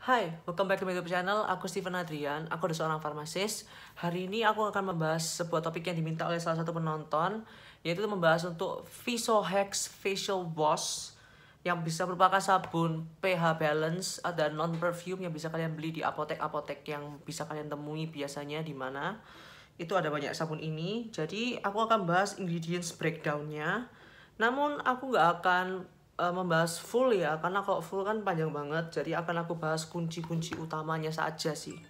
Hai, welcome back to my YouTube Channel. Aku Steven Adrian, aku adalah seorang farmasis. Hari ini aku akan membahas sebuah topik yang diminta oleh salah satu penonton, yaitu membahas untuk Visohex Facial Wash yang bisa merupakan sabun pH balance ada non perfume yang bisa kalian beli di apotek-apotek yang bisa kalian temui biasanya di mana. Itu ada banyak sabun ini. Jadi, aku akan bahas ingredients breakdown-nya. Namun aku nggak akan uh, membahas full ya karena kalau full kan panjang banget jadi akan aku bahas kunci-kunci utamanya saja sih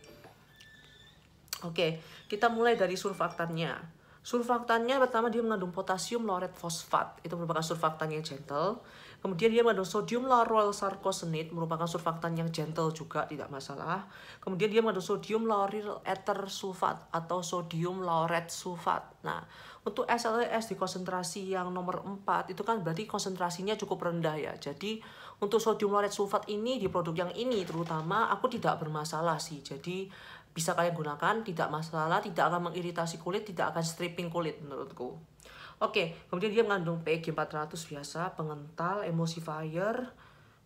oke kita mulai dari surfaktannya Surfaktannya pertama dia mengandung potasium lauret fosfat, itu merupakan surfaktan yang gentle. Kemudian dia mengandung sodium lauryl sarcosinate, merupakan surfaktan yang gentle juga, tidak masalah. Kemudian dia mengandung sodium lauryl ether sulfat atau sodium lauret sulfat. Nah, untuk SLS di konsentrasi yang nomor 4 itu kan berarti konsentrasinya cukup rendah ya. Jadi untuk sodium lauret sulfat ini di produk yang ini terutama aku tidak bermasalah sih. Jadi bisa kalian gunakan, tidak masalah, tidak akan mengiritasi kulit, tidak akan stripping kulit menurutku. Oke, kemudian dia mengandung PEG 400 biasa, pengental, emulsifier,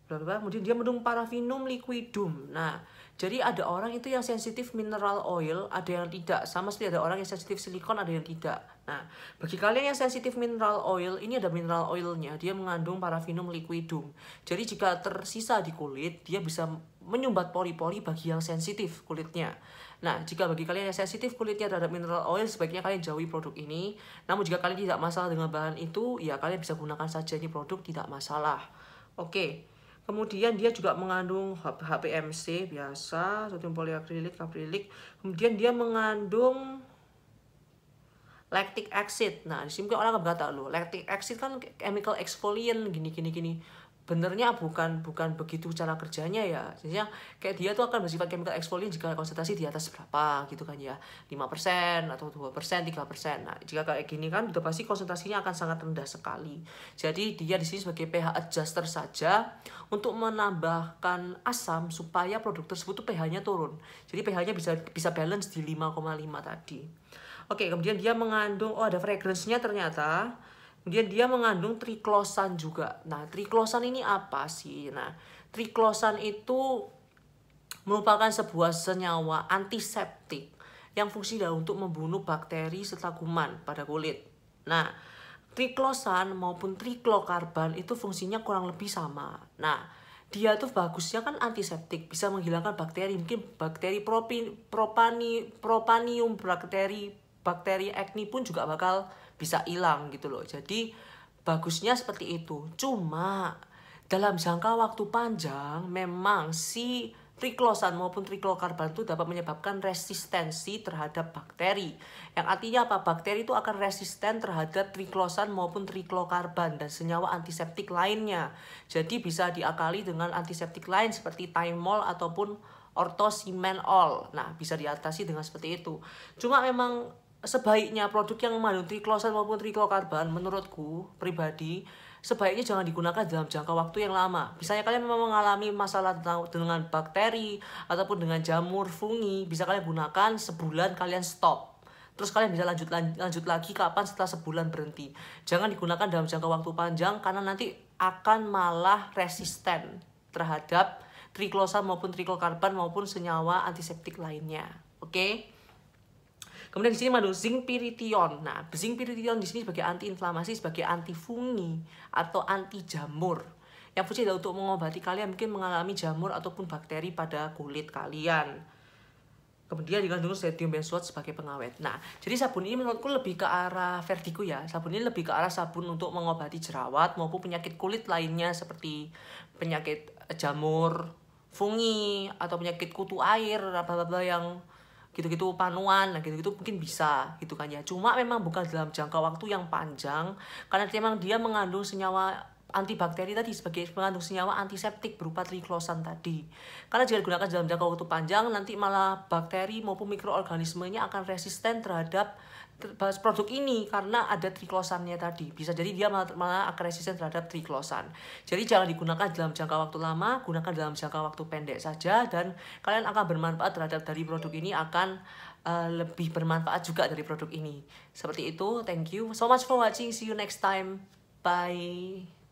bla kemudian dia mendung parafinum liquidum nah jadi ada orang itu yang sensitif mineral oil ada yang tidak sama seperti ada orang yang sensitif silikon ada yang tidak nah bagi kalian yang sensitif mineral oil ini ada mineral oilnya dia mengandung parafinum liquidum jadi jika tersisa di kulit dia bisa menyumbat pori-pori bagi yang sensitif kulitnya Nah, jika bagi kalian yang sensitif kulitnya terhadap mineral oil, sebaiknya kalian jauhi produk ini. Namun jika kalian tidak masalah dengan bahan itu, ya kalian bisa gunakan saja ini produk tidak masalah. Oke. Okay. Kemudian dia juga mengandung HPMC biasa, sodium poliakrilik, akrilik. Kemudian dia mengandung lactic acid. Nah, di sini orang nggak tahu loh, lactic acid kan chemical exfoliant gini gini gini benernya bukan bukan begitu cara kerjanya ya jadinya kayak dia tuh akan bersifat chemical exfoliant jika konsentrasi di atas berapa gitu kan ya 5% atau 2% 3% nah jika kayak gini kan udah pasti konsentrasinya akan sangat rendah sekali jadi dia di sini sebagai pH adjuster saja untuk menambahkan asam supaya produk tersebut tuh pH-nya turun jadi pH-nya bisa bisa balance di 5,5 tadi oke kemudian dia mengandung oh ada fragrance-nya ternyata Kemudian dia mengandung triklosan juga. Nah, triklosan ini apa sih? Nah, triklosan itu merupakan sebuah senyawa antiseptik yang fungsinya untuk membunuh bakteri serta kuman pada kulit. Nah, triklosan maupun triklokarban itu fungsinya kurang lebih sama. Nah, dia tuh bagusnya kan antiseptik, bisa menghilangkan bakteri, mungkin bakteri propin, propani, propanium, bakteri bakteri acne pun juga bakal bisa hilang gitu loh jadi bagusnya seperti itu cuma dalam jangka waktu panjang memang si triklosan maupun triklokarban itu dapat menyebabkan resistensi terhadap bakteri. Yang artinya apa? Bakteri itu akan resisten terhadap triklosan maupun triklokarban dan senyawa antiseptik lainnya. Jadi bisa diakali dengan antiseptik lain seperti thymol ataupun all. Nah, bisa diatasi dengan seperti itu. Cuma memang sebaiknya produk yang mengandung triklosan maupun triklokarban menurutku pribadi sebaiknya jangan digunakan dalam jangka waktu yang lama. Misalnya kalian memang mengalami masalah dengan bakteri ataupun dengan jamur fungi, bisa kalian gunakan sebulan kalian stop. Terus kalian bisa lanjut lanjut lagi kapan setelah sebulan berhenti. Jangan digunakan dalam jangka waktu panjang karena nanti akan malah resisten terhadap triklosan maupun triklokarban maupun senyawa antiseptik lainnya. Oke? Okay? Kemudian di sini madu zinc pirition. Nah, zinc pirition di sini sebagai antiinflamasi, sebagai antifungi atau anti jamur. Yang fungsinya adalah untuk mengobati kalian mungkin mengalami jamur ataupun bakteri pada kulit kalian. Kemudian dikandung sodium benzoate sebagai pengawet. Nah, jadi sabun ini menurutku lebih ke arah vertigo ya. Sabun ini lebih ke arah sabun untuk mengobati jerawat maupun penyakit kulit lainnya seperti penyakit jamur, fungi atau penyakit kutu air, apa-apa yang gitu-gitu panuan nah gitu-gitu mungkin bisa gitu kan ya cuma memang bukan dalam jangka waktu yang panjang karena memang dia mengandung senyawa antibakteri tadi sebagai pengandung senyawa antiseptik berupa triklosan tadi. Karena jika digunakan dalam jangka waktu panjang, nanti malah bakteri maupun mikroorganismenya akan resisten terhadap produk ini karena ada triklosannya tadi. Bisa jadi dia malah, malah akan resisten terhadap triklosan. Jadi jangan digunakan dalam jangka waktu lama, gunakan dalam jangka waktu pendek saja dan kalian akan bermanfaat terhadap dari produk ini akan uh, lebih bermanfaat juga dari produk ini. Seperti itu, thank you so much for watching. See you next time. Bye.